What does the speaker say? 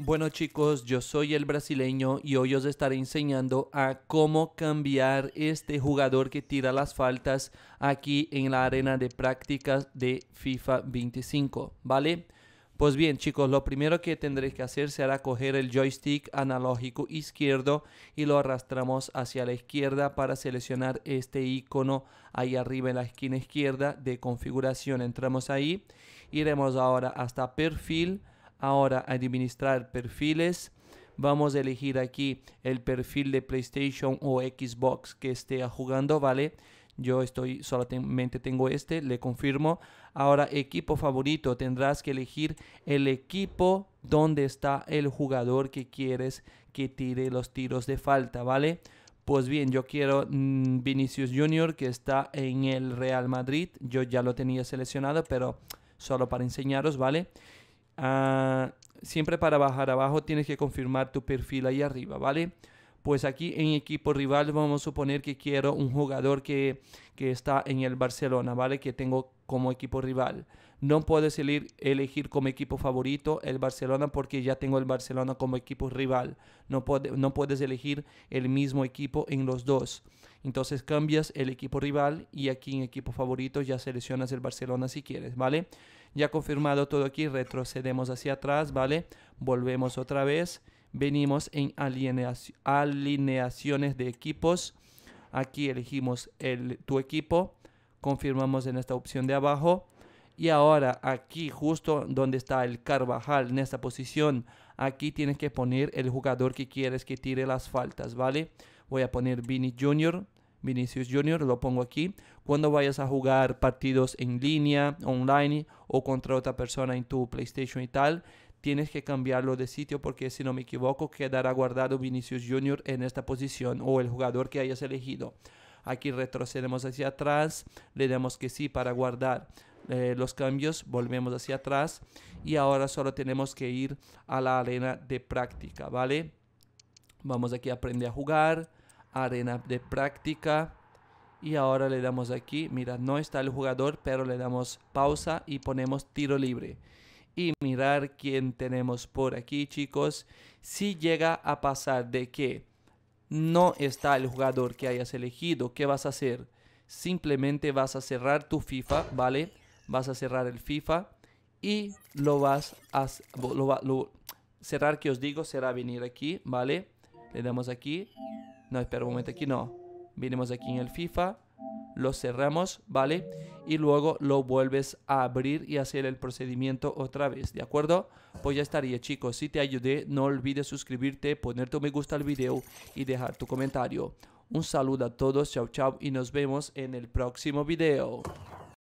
Bueno chicos, yo soy el brasileño y hoy os estaré enseñando a cómo cambiar este jugador que tira las faltas aquí en la arena de prácticas de FIFA 25, ¿vale? Pues bien chicos, lo primero que tendréis que hacer será coger el joystick analógico izquierdo y lo arrastramos hacia la izquierda para seleccionar este icono ahí arriba en la esquina izquierda de configuración. Entramos ahí, iremos ahora hasta perfil Ahora, administrar perfiles. Vamos a elegir aquí el perfil de PlayStation o Xbox que esté jugando, ¿vale? Yo estoy solamente tengo este, le confirmo. Ahora, equipo favorito, tendrás que elegir el equipo donde está el jugador que quieres que tire los tiros de falta, ¿vale? Pues bien, yo quiero mm, Vinicius Junior que está en el Real Madrid. Yo ya lo tenía seleccionado, pero solo para enseñaros, ¿vale? Ah, siempre para bajar abajo tienes que confirmar tu perfil ahí arriba, ¿vale? pues aquí en equipo rival vamos a suponer que quiero un jugador que, está en el Barcelona, ¿vale? Que tengo como equipo rival. No puedes elegir, como equipo favorito el Barcelona porque ya tengo el Barcelona como equipo rival. No, no puedes elegir el mismo equipo en los dos. Entonces cambias el equipo rival y aquí en equipo favorito ya seleccionas el Barcelona si quieres, ¿vale? Ya confirmado todo aquí, retrocedemos hacia atrás, ¿vale? Volvemos otra vez venimos en alineaciones de equipos. Aquí elegimos tu equipo, confirmamos en esta opción de abajo. Y ahora aquí justo donde está el Carvajal en esta posición, aquí tienes que poner el jugador que quieres que tire las faltas, ¿vale? Voy a poner Vini Jr., Vinicius Jr., lo pongo aquí. Cuando vayas a jugar partidos en línea, online o contra otra persona en tu PlayStation y tal, tienes que cambiarlo de sitio porque si no me equivoco quedará guardado Vinicius Jr. en esta posición o el jugador que hayas elegido. Aquí retrocedemos hacia atrás, le damos que sí para guardar eh, los cambios, volvemos hacia atrás y ahora solo tenemos que ir a la arena de práctica, ¿vale? Vamos aquí a aprender a jugar, arena de práctica y ahora le damos aquí, mira, no está el jugador, pero le damos pausa y ponemos tiro libre y mirar quién tenemos por aquí, chicos. Si llega a pasar de que no está el jugador que hayas elegido, ¿qué vas a hacer? Simplemente vas a cerrar tu FIFA, ¿vale? Vas a cerrar el FIFA y lo vas a... cerrar que os digo será venir aquí, ¿vale? Le damos aquí. No, espera un momento, aquí no. Vinimos aquí en el FIFA. Lo cerramos, ¿vale? y luego lo vuelves a abrir y hacer el procedimiento otra vez, ¿de acuerdo? Pues ya estaría chicos, si te ayudé no olvides suscribirte, ponerte tu me gusta al video y dejar tu comentario. Un saludo a todos, chao chao y nos vemos en el próximo video.